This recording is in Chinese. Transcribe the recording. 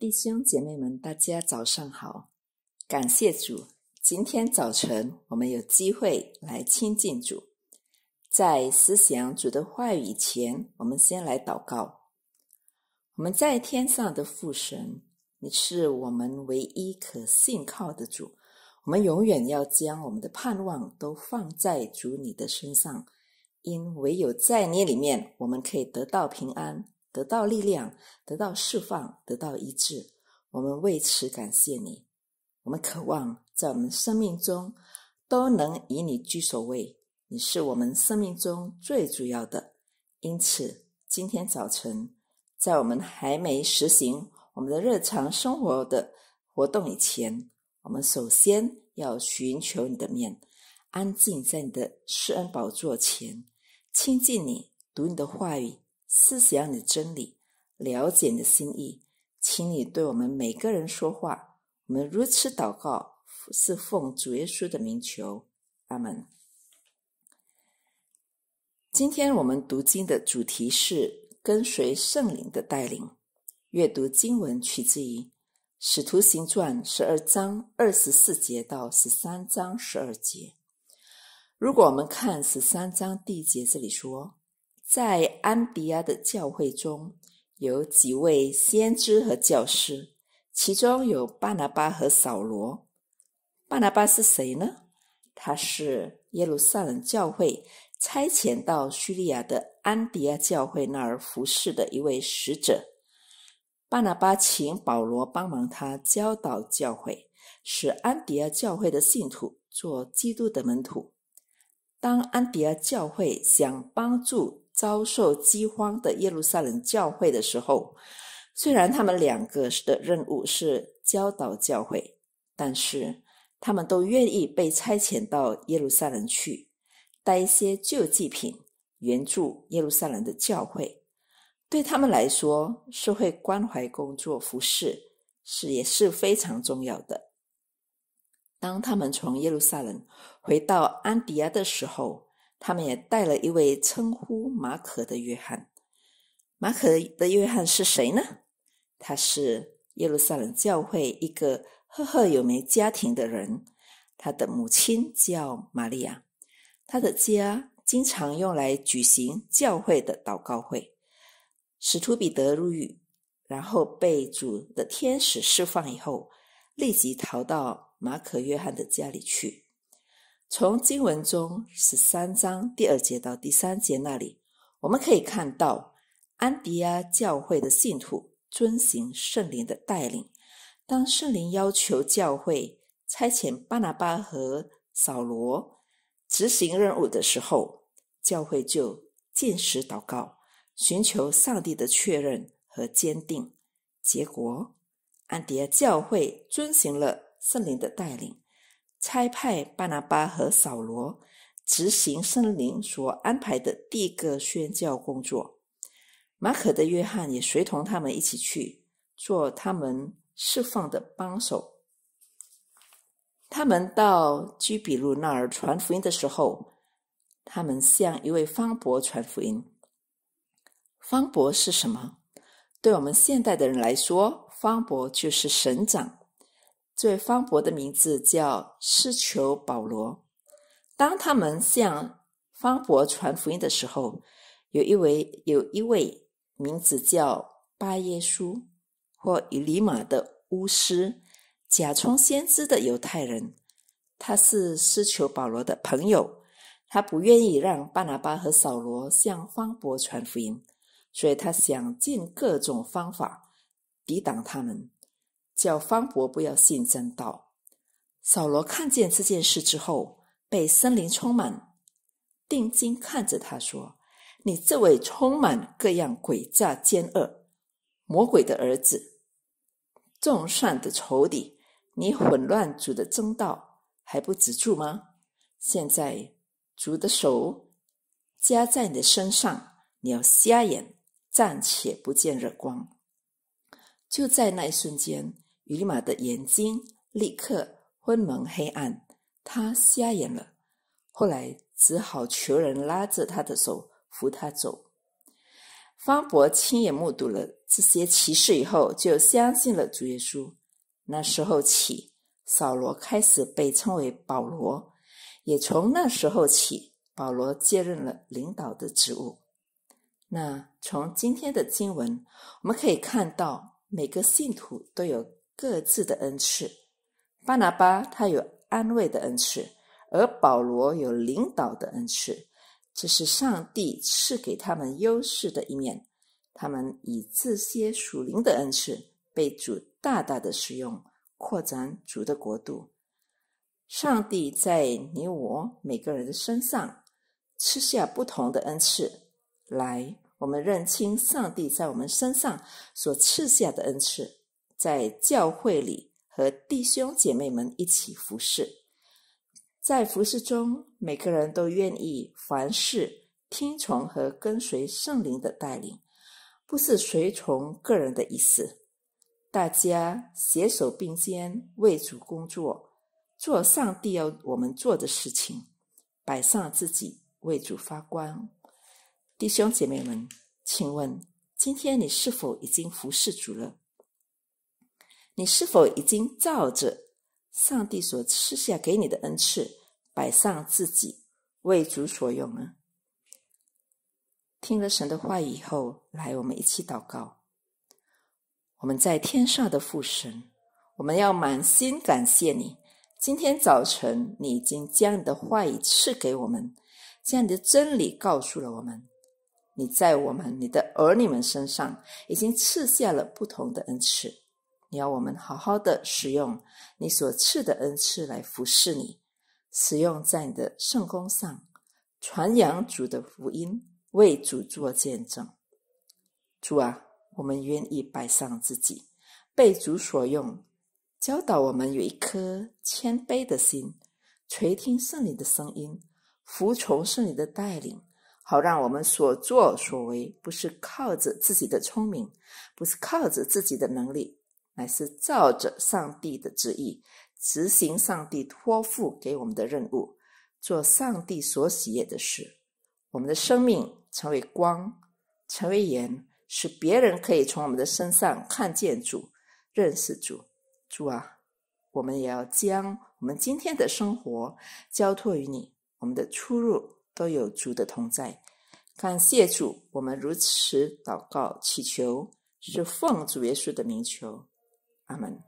弟兄姐妹们，大家早上好！感谢主，今天早晨我们有机会来亲近主。在思想主的话语前，我们先来祷告。我们在天上的父神，你是我们唯一可信靠的主。我们永远要将我们的盼望都放在主你的身上，因唯有在你里面，我们可以得到平安。得到力量，得到释放，得到医治，我们为此感谢你。我们渴望在我们生命中都能以你居首位，你是我们生命中最主要的。因此，今天早晨，在我们还没实行我们的日常生活的活动以前，我们首先要寻求你的面，安静在你的施恩宝座前，亲近你，读你的话语。思想你的真理，了解你心意，请你对我们每个人说话。我们如此祷告，是奉主耶稣的名求。阿门。今天我们读经的主题是跟随圣灵的带领。阅读经文取自于《使徒行传》十二章二十四节到十三章十二节。如果我们看十三章第一节，这里说。在安迪亚的教会中有几位先知和教师，其中有巴拿巴和扫罗。巴拿巴是谁呢？他是耶路撒冷教会差遣到叙利亚的安迪亚教会那儿服侍的一位使者。巴拿巴请保罗帮忙，他教导教会，使安迪亚教会的信徒做基督的门徒。当安迪亚教会想帮助。遭受饥荒的耶路撒冷教会的时候，虽然他们两个的任务是教导教会，但是他们都愿意被差遣到耶路撒冷去，带一些救济品援助耶路撒冷的教会。对他们来说，社会关怀、工作服饰是也是非常重要的。当他们从耶路撒冷回到安迪亚的时候。他们也带了一位称呼马可的约翰。马可的约翰是谁呢？他是耶路撒冷教会一个赫赫有名家庭的人，他的母亲叫玛利亚，他的家经常用来举行教会的祷告会。使徒彼得入狱，然后被主的天使释放以后，立即逃到马可约翰的家里去。从经文中十三章第二节到第三节那里，我们可以看到安迪亚教会的信徒遵循圣灵的带领。当圣灵要求教会差遣巴拿巴和扫罗执行任务的时候，教会就进时祷告，寻求上帝的确认和坚定。结果，安迪亚教会遵循了圣灵的带领。差派巴拿巴和扫罗执行圣灵所安排的第一个宣教工作，马可的约翰也随同他们一起去，做他们释放的帮手。他们到基比路那儿传福音的时候，他们向一位方伯传福音。方伯是什么？对我们现代的人来说，方伯就是省长。这位方伯的名字叫施求保罗。当他们向方伯传福音的时候，有一位有一位名字叫巴耶稣或以里马的巫师，假充先知的犹太人。他是施求保罗的朋友，他不愿意让巴拿巴和扫罗向方伯传福音，所以他想尽各种方法抵挡他们。叫方博不要信真道。扫罗看见这件事之后，被森林充满，定睛看着他说：“你这位充满各样诡诈奸恶、魔鬼的儿子，众善的仇敌，你混乱主的正道还不止住吗？现在主的手加在你的身上，你要瞎眼，暂且不见日光。”就在那一瞬间。于马的眼睛立刻昏蒙黑暗，他瞎眼了。后来只好求人拉着他的手扶他走。方伯亲眼目睹了这些奇事以后，就相信了主耶稣。那时候起，扫罗开始被称为保罗，也从那时候起，保罗接任了领导的职务。那从今天的经文，我们可以看到，每个信徒都有。各自的恩赐，巴拿巴他有安慰的恩赐，而保罗有领导的恩赐。这是上帝赐给他们优势的一面。他们以这些属灵的恩赐，被主大大的使用，扩展主的国度。上帝在你我每个人的身上赐下不同的恩赐。来，我们认清上帝在我们身上所赐下的恩赐。在教会里和弟兄姐妹们一起服侍，在服侍中，每个人都愿意凡事听从和跟随圣灵的带领，不是随从个人的意思。大家携手并肩为主工作，做上帝要我们做的事情，摆上自己为主发光。弟兄姐妹们，请问今天你是否已经服侍主了？你是否已经照着上帝所赐下给你的恩赐，摆上自己为主所用呢？听了神的话以后，来，我们一起祷告。我们在天上的父神，我们要满心感谢你。今天早晨，你已经将你的话语赐给我们，将你的真理告诉了我们。你在我们、你的儿女们身上，已经赐下了不同的恩赐。你要我们好好的使用你所赐的恩赐来服侍你，使用在你的圣功上，传扬主的福音，为主做见证。主啊，我们愿意摆上自己，被主所用，教导我们有一颗谦卑的心，垂听圣灵的声音，服从圣灵的带领，好让我们所作所为不是靠着自己的聪明，不是靠着自己的能力。乃是照着上帝的旨意，执行上帝托付给我们的任务，做上帝所喜悦的事。我们的生命成为光，成为盐，使别人可以从我们的身上看见主，认识主。主啊，我们也要将我们今天的生活交托于你。我们的出入都有主的同在。感谢主，我们如此祷告祈求，是奉主耶稣的名求。Amen.